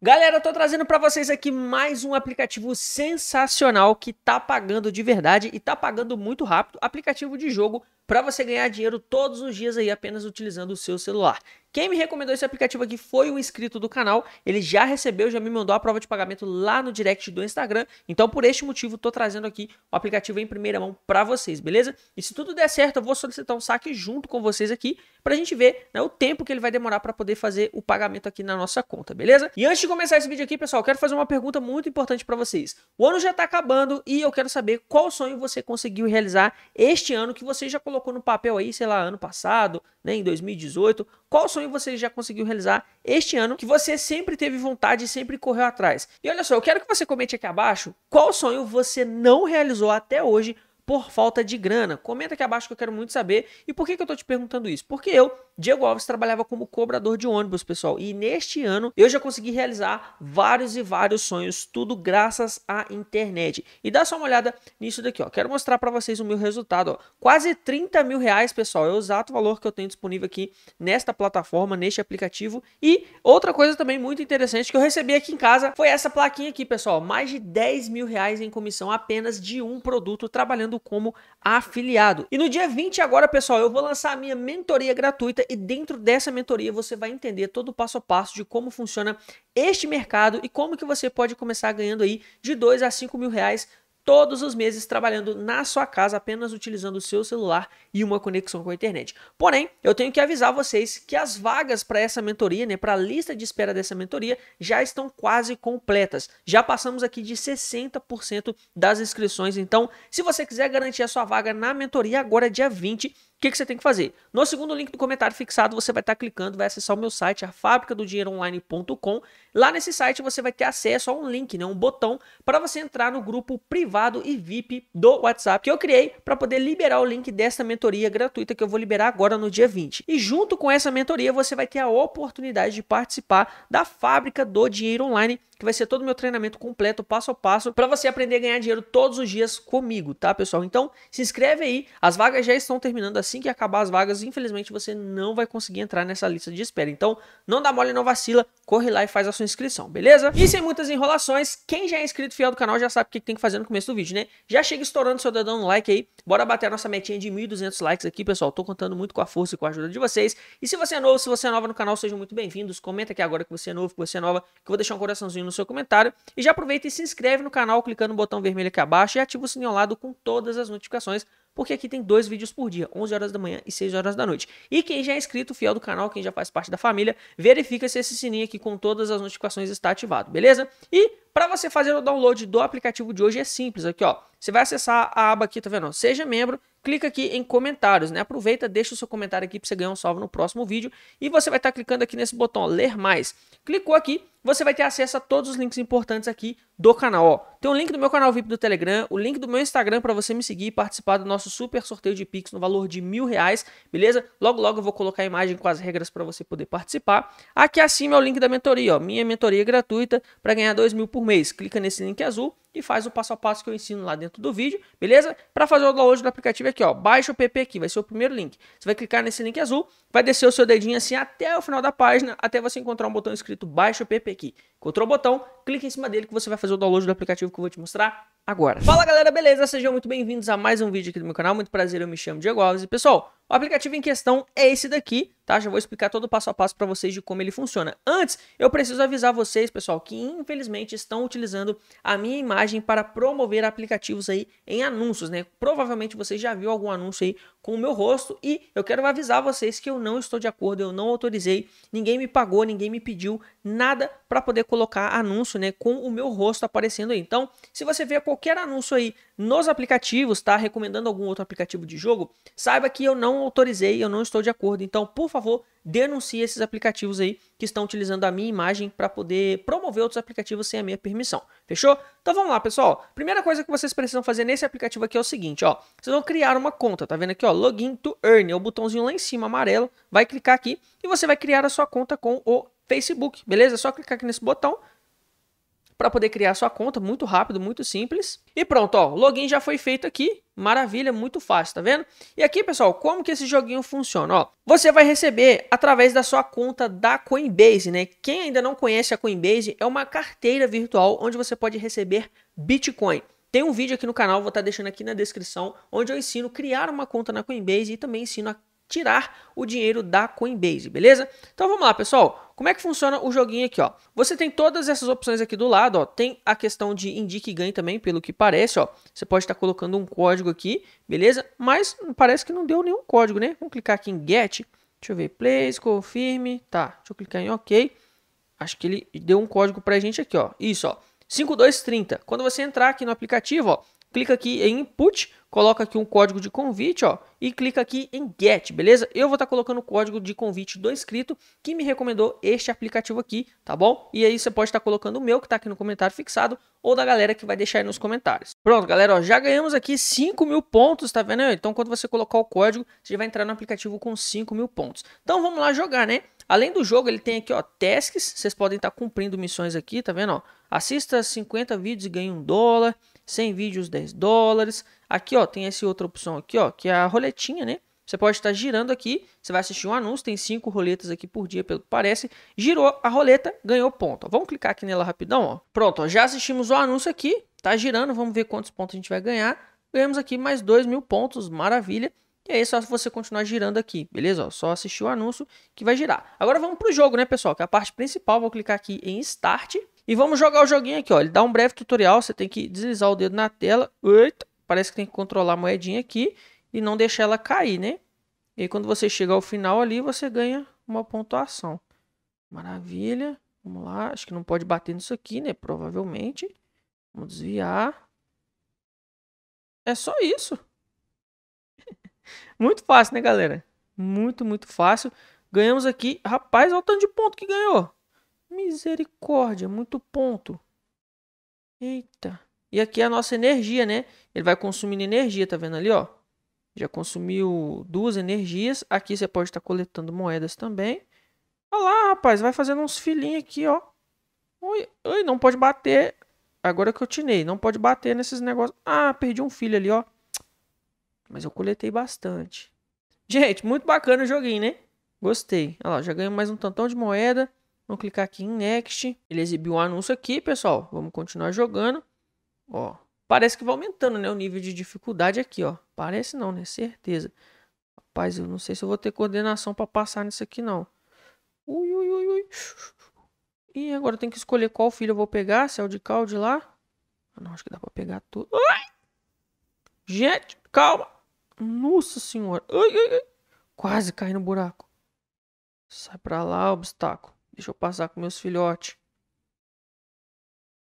Galera, eu tô trazendo para vocês aqui mais um aplicativo sensacional que tá pagando de verdade e tá pagando muito rápido, aplicativo de jogo para você ganhar dinheiro todos os dias aí apenas utilizando o seu celular. Quem me recomendou esse aplicativo aqui foi um inscrito do canal, ele já recebeu, já me mandou a prova de pagamento lá no direct do Instagram. Então, por este motivo, estou trazendo aqui o aplicativo em primeira mão para vocês, beleza? E se tudo der certo, eu vou solicitar um saque junto com vocês aqui para a gente ver né, o tempo que ele vai demorar para poder fazer o pagamento aqui na nossa conta, beleza? E antes de começar esse vídeo aqui, pessoal, quero fazer uma pergunta muito importante para vocês. O ano já está acabando e eu quero saber qual sonho você conseguiu realizar este ano que você já colocou colocou no papel aí, sei lá, ano passado, né, em 2018? Qual sonho você já conseguiu realizar este ano que você sempre teve vontade e sempre correu atrás? E olha só, eu quero que você comente aqui abaixo qual sonho você não realizou até hoje por falta de grana? Comenta aqui abaixo que eu quero muito saber. E por que, que eu estou te perguntando isso? Porque eu, Diego Alves, trabalhava como cobrador de ônibus, pessoal. E neste ano eu já consegui realizar vários e vários sonhos, tudo graças à internet. E dá só uma olhada nisso daqui, ó. Quero mostrar para vocês o meu resultado, ó. Quase 30 mil reais, pessoal. É o exato valor que eu tenho disponível aqui nesta plataforma, neste aplicativo. E outra coisa também muito interessante que eu recebi aqui em casa foi essa plaquinha aqui, pessoal. Mais de 10 mil reais em comissão apenas de um produto trabalhando como afiliado. E no dia 20 agora, pessoal, eu vou lançar a minha mentoria gratuita e dentro dessa mentoria você vai entender todo o passo a passo de como funciona este mercado e como que você pode começar ganhando aí de 2 a 5 mil reais todos os meses trabalhando na sua casa apenas utilizando o seu celular e uma conexão com a internet. Porém, eu tenho que avisar vocês que as vagas para essa mentoria, né, para a lista de espera dessa mentoria, já estão quase completas. Já passamos aqui de 60% das inscrições. Então, se você quiser garantir a sua vaga na mentoria agora é dia 20, o que, que, você tem que fazer? No segundo link do comentário fixado, você vai estar tá clicando, vai acessar o meu site, a fábrica do dinheiroonline.com. Lá nesse site você vai ter acesso a um link, né, um botão para você entrar no grupo privado e VIP do WhatsApp que eu criei para poder liberar o link dessa mentoria gratuita que eu vou liberar agora no dia 20. E junto com essa mentoria, você vai ter a oportunidade de participar da fábrica do dinheiro online que vai ser todo o meu treinamento completo, passo a passo, para você aprender a ganhar dinheiro todos os dias comigo, tá, pessoal? Então, se inscreve aí. As vagas já estão terminando assim que acabar as vagas. Infelizmente, você não vai conseguir entrar nessa lista de espera. Então, não dá mole, não vacila. Corre lá e faz a sua inscrição, beleza? E sem muitas enrolações, quem já é inscrito fiel do canal já sabe o que tem que fazer no começo do vídeo, né? Já chega estourando seu dedão no like aí. Bora bater a nossa metinha de 1.200 likes aqui, pessoal. Tô contando muito com a força e com a ajuda de vocês. E se você é novo, se você é nova no canal, sejam muito bem-vindos. Comenta aqui agora que você é novo, que você é nova, que eu vou deixar um coraçãozinho no seu comentário. E já aproveita e se inscreve no canal clicando no botão vermelho aqui abaixo e ativa o sininho ao lado com todas as notificações, porque aqui tem dois vídeos por dia, 11 horas da manhã e 6 horas da noite. E quem já é inscrito, fiel do canal, quem já faz parte da família, verifica se esse sininho aqui com todas as notificações está ativado, beleza? E para você fazer o download do aplicativo de hoje é simples, aqui ó, você vai acessar a aba aqui, tá vendo? Seja membro, clica aqui em comentários, né? Aproveita, deixa o seu comentário aqui para você ganhar um salve no próximo vídeo e você vai estar tá clicando aqui nesse botão ó, ler mais. Clicou aqui, você vai ter acesso a todos os links importantes aqui do canal, ó. Tem o um link do meu canal VIP do Telegram, o link do meu Instagram para você me seguir e participar do nosso super sorteio de Pix no valor de mil reais, beleza? Logo, logo eu vou colocar a imagem com as regras para você poder participar. Aqui acima é o link da mentoria, ó, minha mentoria gratuita para ganhar dois mil por mês. Clica nesse link azul e faz o passo a passo que eu ensino lá dentro do vídeo, beleza? Para fazer o download do aplicativo aqui, ó, baixa o PP aqui, vai ser o primeiro link. Você vai clicar nesse link azul, vai descer o seu dedinho assim até o final da página, até você encontrar um botão escrito baixa o PP aqui. Encontrou o botão, clique em cima dele que você vai fazer o download do aplicativo que eu vou te mostrar agora. Fala galera, beleza? Sejam muito bem-vindos a mais um vídeo aqui do meu canal. Muito prazer, eu me chamo Diego Alves. E pessoal, o aplicativo em questão é esse daqui, tá? Já vou explicar todo o passo a passo para vocês de como ele funciona. Antes, eu preciso avisar vocês, pessoal, que infelizmente estão utilizando a minha imagem imagem para promover aplicativos aí em anúncios, né? Provavelmente você já viu algum anúncio aí com o meu rosto e eu quero avisar vocês que eu não estou de acordo, eu não autorizei, ninguém me pagou, ninguém me pediu nada para poder colocar anúncio, né, com o meu rosto aparecendo aí. Então, se você vê qualquer anúncio aí nos aplicativos, tá recomendando algum outro aplicativo de jogo, saiba que eu não autorizei, eu não estou de acordo. Então, por favor, denuncie esses aplicativos aí que estão utilizando a minha imagem para poder promover outros aplicativos sem a minha permissão. Fechou? Então vamos lá, pessoal. Primeira coisa que vocês precisam fazer nesse aplicativo aqui é o seguinte, ó. Vocês vão criar uma conta, tá vendo aqui, ó, Login to Earn, é o botãozinho lá em cima amarelo. Vai clicar aqui e você vai criar a sua conta com o Facebook, beleza? É só clicar aqui nesse botão para poder criar sua conta, muito rápido, muito simples. E pronto, ó, login já foi feito aqui, maravilha, muito fácil, tá vendo? E aqui, pessoal, como que esse joguinho funciona, ó? Você vai receber através da sua conta da Coinbase, né? Quem ainda não conhece a Coinbase, é uma carteira virtual onde você pode receber Bitcoin. Tem um vídeo aqui no canal, vou estar tá deixando aqui na descrição, onde eu ensino criar uma conta na Coinbase e também ensino a tirar o dinheiro da Coinbase, beleza? Então vamos lá, pessoal. Como é que funciona o joguinho aqui, ó? Você tem todas essas opções aqui do lado, ó. Tem a questão de indique e ganhe também, pelo que parece, ó. Você pode estar colocando um código aqui, beleza? Mas parece que não deu nenhum código, né? Vamos clicar aqui em get. Deixa eu ver, place, confirme. Tá, deixa eu clicar em OK. Acho que ele deu um código pra gente aqui, ó. Isso, ó. 5230. Quando você entrar aqui no aplicativo, ó, clica aqui em Input, coloca aqui um código de convite, ó, e clica aqui em Get, beleza? Eu vou estar tá colocando o código de convite do inscrito que me recomendou este aplicativo aqui, tá bom? E aí você pode estar tá colocando o meu que está aqui no comentário fixado ou da galera que vai deixar aí nos comentários. Pronto, galera, ó, já ganhamos aqui 5 mil pontos, tá vendo? Então, quando você colocar o código, você vai entrar no aplicativo com 5 mil pontos. Então, vamos lá jogar, né? Além do jogo, ele tem aqui, ó, tasks, vocês podem estar tá cumprindo missões aqui, tá vendo, ó? Assista 50 vídeos e ganhe um dólar. 100 vídeos 10 dólares. Aqui ó, tem essa outra opção aqui ó, que é a roletinha, né? Você pode estar girando aqui, você vai assistir um anúncio, tem cinco roletas aqui por dia, pelo que parece. Girou a roleta, ganhou ponto. vamos clicar aqui nela rapidão, ó. Pronto, ó, já assistimos o anúncio aqui, tá girando, vamos ver quantos pontos a gente vai ganhar. Ganhamos aqui mais 2 mil pontos, maravilha. E aí é só você continuar girando aqui, beleza? só assistir o anúncio que vai girar. Agora vamos para o jogo, né, pessoal? Que é a parte principal. Vou clicar aqui em Start. E vamos jogar o joguinho aqui, ó. Ele dá um breve tutorial, você tem que deslizar o dedo na tela. Eita, parece que tem que controlar a moedinha aqui e não deixar ela cair, né? E aí, quando você chegar ao final ali, você ganha uma pontuação. Maravilha. Vamos lá. Acho que não pode bater nisso aqui, né? Provavelmente. Vamos desviar. É só isso. muito fácil, né, galera? Muito, muito fácil. Ganhamos aqui. Rapaz, olha o tanto de ponto que ganhou. Misericórdia, muito ponto. Eita. E aqui é a nossa energia, né? Ele vai consumindo energia, tá vendo ali, ó? Já consumiu duas energias. Aqui você pode estar tá coletando moedas também. Olha lá, rapaz, vai fazendo uns filhinhos aqui, ó. Oi, oi, não pode bater. Agora que eu tinei, não pode bater nesses negócios. Ah, perdi um filho ali, ó. Mas eu coletei bastante. Gente, muito bacana o joguinho, né? Gostei. Olha lá, já ganhei mais um tantão de moeda. Vamos clicar aqui em Next. Ele exibiu um anúncio aqui, pessoal. Vamos continuar jogando. Ó, parece que vai aumentando, né? O nível de dificuldade aqui, ó. Parece não, né? Certeza. Rapaz, eu não sei se eu vou ter coordenação para passar nisso aqui, não. Ui, ui, ui, ui. E agora tem que escolher qual filho eu vou pegar. Se é o de cá lá. Ah, não, acho que dá para pegar tudo. Ai! Gente, calma. Nossa senhora. Ai, ai, ai. Quase caí no buraco. Sai para lá, obstáculo. Deixa eu passar com meus filhotes.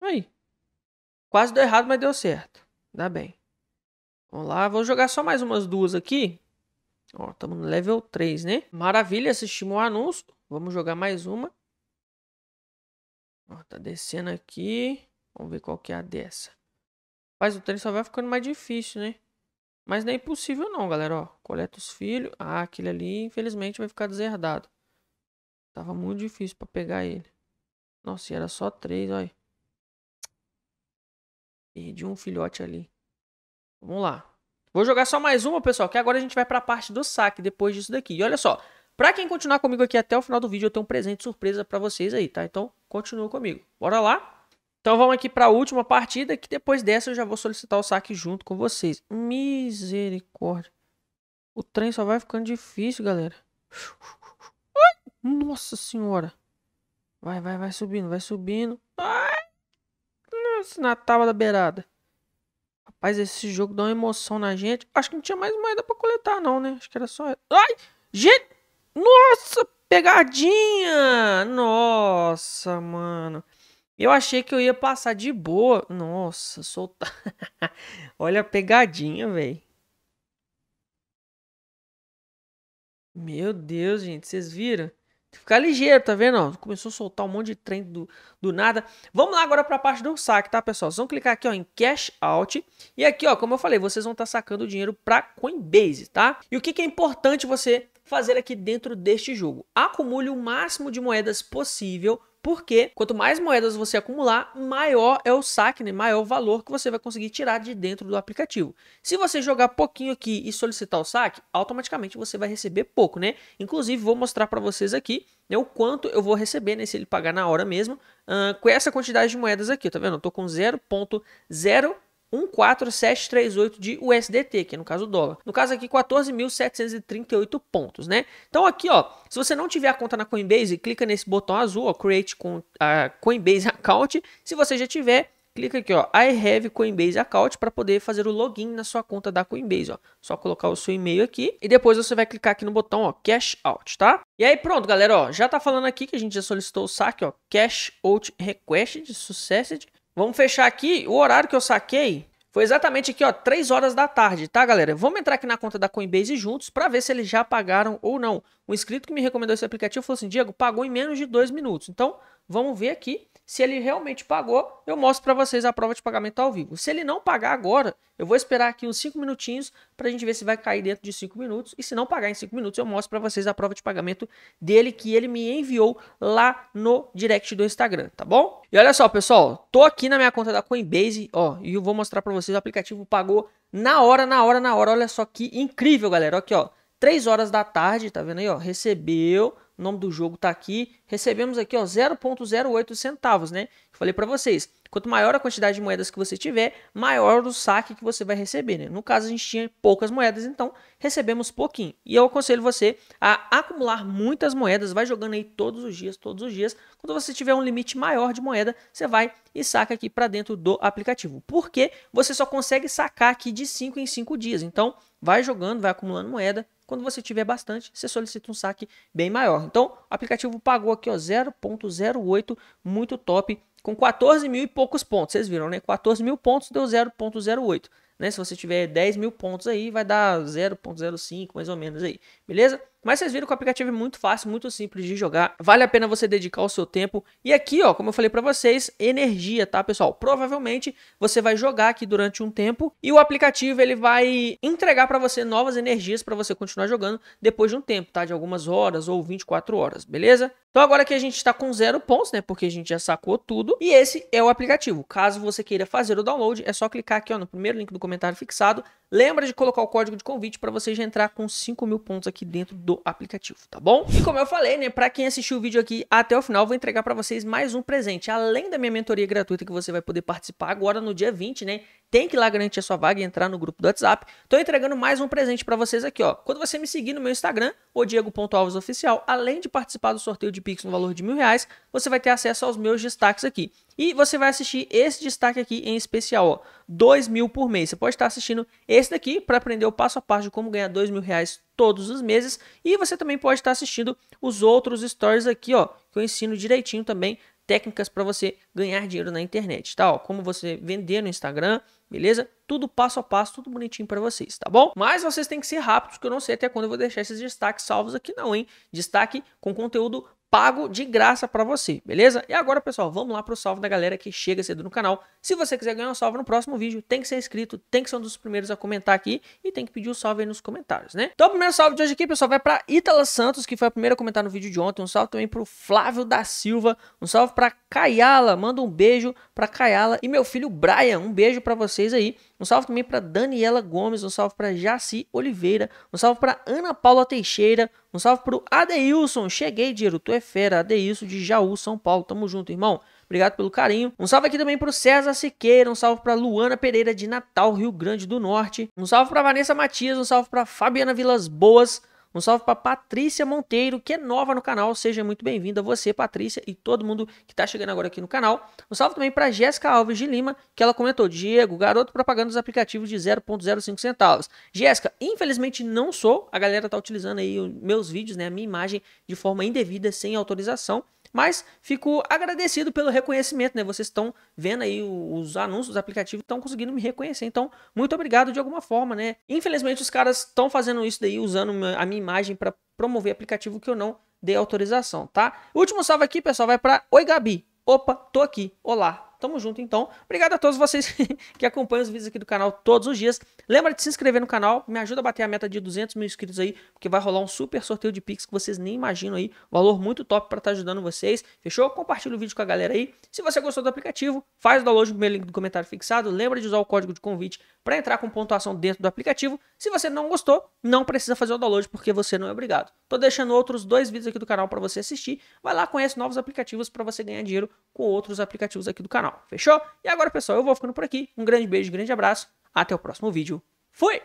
Aí. Quase deu errado, mas deu certo. Dá bem. Vamos lá, vou jogar só mais umas duas aqui. Ó, estamos no level 3, né? Maravilha, assistimos o anúncio. Vamos jogar mais uma. Ó, tá descendo aqui. Vamos ver qual que é a dessa. Mas o treino só vai ficando mais difícil, né? Mas não é impossível não, galera. Ó, coleta os filhos. Ah, aquele ali, infelizmente, vai ficar deserdado. Tava muito difícil para pegar ele. Nossa, e era só três, olha. Perdi um filhote ali. Vamos lá. Vou jogar só mais uma, pessoal, que agora a gente vai para a parte do saque depois disso daqui. E olha só, para quem continuar comigo aqui até o final do vídeo, eu tenho um presente surpresa para vocês aí, tá? Então, continua comigo. Bora lá? Então, vamos aqui para a última partida, que depois dessa eu já vou solicitar o saque junto com vocês. Misericórdia. O trem só vai ficando difícil, galera. Nossa senhora. Vai, vai, vai subindo, vai subindo. Ai! Nossa, na tábua da beirada. Rapaz, esse jogo dá uma emoção na gente. Acho que não tinha mais moeda pra coletar, não, né? Acho que era só. Ai! Gente! Nossa! Pegadinha! Nossa, mano. Eu achei que eu ia passar de boa. Nossa, soltar. Olha a pegadinha, velho. Meu Deus, gente, vocês viram? ficar ligeiro, tá vendo? Começou a soltar um monte de trem do, do nada. Vamos lá agora para a parte do saque, tá, pessoal? Vocês vão clicar aqui ó, em Cash Out. E aqui, ó, como eu falei, vocês vão estar tá sacando o dinheiro para Coinbase, tá? E o que, que é importante você fazer aqui dentro deste jogo? Acumule o máximo de moedas possível porque quanto mais moedas você acumular, maior é o saque, né? maior o valor que você vai conseguir tirar de dentro do aplicativo. Se você jogar pouquinho aqui e solicitar o saque, automaticamente você vai receber pouco, né? Inclusive, vou mostrar para vocês aqui né, o quanto eu vou receber, né, se ele pagar na hora mesmo, uh, com essa quantidade de moedas aqui, tá vendo? Eu tô com 0.0 14738 de USDT, que é no caso o dólar. No caso aqui 14.738 pontos, né? Então aqui, ó, se você não tiver a conta na Coinbase, clica nesse botão azul, ó, create com a Coinbase account. Se você já tiver, clica aqui, ó, I have Coinbase account para poder fazer o login na sua conta da Coinbase, ó. Só colocar o seu e-mail aqui e depois você vai clicar aqui no botão, ó, cash out, tá? E aí pronto, galera, ó, já tá falando aqui que a gente já solicitou o saque, ó, cash out request de sucesso Vamos fechar aqui. O horário que eu saquei foi exatamente aqui, ó, 3 horas da tarde, tá, galera? Vamos entrar aqui na conta da Coinbase juntos para ver se eles já pagaram ou não. Um inscrito que me recomendou esse aplicativo falou assim: Diego, pagou em menos de 2 minutos. Então, vamos ver aqui se ele realmente pagou, eu mostro para vocês a prova de pagamento ao vivo. Se ele não pagar agora, eu vou esperar aqui uns 5 minutinhos para a gente ver se vai cair dentro de 5 minutos. E se não pagar em 5 minutos, eu mostro para vocês a prova de pagamento dele que ele me enviou lá no direct do Instagram, tá bom? E olha só, pessoal, tô aqui na minha conta da Coinbase, ó, e eu vou mostrar para vocês o aplicativo pagou na hora, na hora, na hora. Olha só que incrível, galera. Aqui, ó, 3 horas da tarde, tá vendo aí, ó, recebeu o nome do jogo tá aqui. Recebemos aqui, ó, 0.08 centavos, né? Falei para vocês, Quanto maior a quantidade de moedas que você tiver, maior o saque que você vai receber. Né? No caso, a gente tinha poucas moedas, então recebemos pouquinho. E eu aconselho você a acumular muitas moedas, vai jogando aí todos os dias, todos os dias. Quando você tiver um limite maior de moeda, você vai e saca aqui para dentro do aplicativo. Porque você só consegue sacar aqui de 5 em 5 dias. Então, vai jogando, vai acumulando moeda. Quando você tiver bastante, você solicita um saque bem maior. Então, o aplicativo pagou aqui 0.08, muito top com 14 mil e poucos pontos. Vocês viram, né? 14 mil pontos deu 0,08. Né? Se você tiver 10 mil pontos aí, vai dar 0.05 mais ou menos aí, beleza? Mas vocês viram que o aplicativo é muito fácil, muito simples de jogar, vale a pena você dedicar o seu tempo. E aqui, ó, como eu falei para vocês, energia, tá, pessoal? Provavelmente você vai jogar aqui durante um tempo e o aplicativo ele vai entregar para você novas energias para você continuar jogando depois de um tempo, tá? De algumas horas ou 24 horas, beleza? Então agora que a gente está com zero pontos, né? Porque a gente já sacou tudo. E esse é o aplicativo. Caso você queira fazer o download, é só clicar aqui ó, no primeiro link do comentário comentário fixado. Lembra de colocar o código de convite para você já entrar com 5 mil pontos aqui dentro do aplicativo, tá bom? E como eu falei, né, para quem assistiu o vídeo aqui até o final, vou entregar para vocês mais um presente. Além da minha mentoria gratuita que você vai poder participar agora no dia 20, né? Tem que ir lá garantir a sua vaga e entrar no grupo do WhatsApp. Tô entregando mais um presente para vocês aqui, ó. Quando você me seguir no meu Instagram, o Diego.alvesoficial, além de participar do sorteio de Pix no valor de mil reais, você vai ter acesso aos meus destaques aqui. E você vai assistir esse destaque aqui em especial, ó, 2 mil por mês. Você pode estar assistindo esse daqui para aprender o passo a passo de como ganhar 2 mil reais todos os meses. E você também pode estar assistindo os outros stories aqui, ó, que eu ensino direitinho também técnicas para você ganhar dinheiro na internet, tá? Ó, como você vender no Instagram, beleza? Tudo passo a passo, tudo bonitinho para vocês, tá bom? Mas vocês têm que ser rápidos, porque eu não sei até quando eu vou deixar esses destaques salvos aqui não, hein? Destaque com conteúdo pago de graça para você, beleza? E agora, pessoal, vamos lá para o salve da galera que chega cedo no canal. Se você quiser ganhar um salve no próximo vídeo, tem que ser inscrito, tem que ser um dos primeiros a comentar aqui e tem que pedir o um salve aí nos comentários, né? Então, o primeiro salve de hoje aqui, pessoal, vai para Itala Santos, que foi a primeira a comentar no vídeo de ontem. Um salve também para o Flávio da Silva, um salve para Kayala, manda um beijo para Kayala e meu filho Brian. Um beijo para vocês aí. Um salve também para Daniela Gomes, um salve para Jaci Oliveira, um salve para Ana Paula Teixeira, um salve para o Adeilson. Cheguei, dinheiro, tu é fera, Adeilson de Jaú, São Paulo. Tamo junto, irmão. Obrigado pelo carinho. Um salve aqui também pro César Siqueira, um salve para Luana Pereira de Natal, Rio Grande do Norte. Um salve para Vanessa Matias, um salve para Fabiana Vilas Boas, um salve para Patrícia Monteiro, que é nova no canal. Seja muito bem-vinda você, Patrícia, e todo mundo que está chegando agora aqui no canal. Um salve também para Jéssica Alves de Lima, que ela comentou: Diego, garoto propaganda dos aplicativos de 0,05 centavos. Jéssica, infelizmente não sou. A galera está utilizando aí meus vídeos, né, a minha imagem de forma indevida, sem autorização. Mas fico agradecido pelo reconhecimento, né? Vocês estão vendo aí os anúncios os aplicativos, estão conseguindo me reconhecer. Então, muito obrigado de alguma forma, né? Infelizmente, os caras estão fazendo isso daí, usando a minha imagem para promover aplicativo que eu não dei autorização, tá? Último salve aqui, pessoal, vai para Oi Gabi. Opa, tô aqui. Olá. Tamo junto então. Obrigado a todos vocês que acompanham os vídeos aqui do canal todos os dias. Lembra de se inscrever no canal, me ajuda a bater a meta de 200 mil inscritos aí, porque vai rolar um super sorteio de Pix que vocês nem imaginam aí. Valor muito top para estar tá ajudando vocês. Fechou? Compartilha o vídeo com a galera aí. Se você gostou do aplicativo, faz o download no primeiro link do comentário fixado. Lembra de usar o código de convite para entrar com pontuação dentro do aplicativo. Se você não gostou, não precisa fazer o download porque você não é obrigado. Tô deixando outros dois vídeos aqui do canal para você assistir. Vai lá, conhece novos aplicativos para você ganhar dinheiro com outros aplicativos aqui do canal. Fechou? E agora, pessoal, eu vou ficando por aqui. Um grande beijo, grande abraço. Até o próximo vídeo. Fui!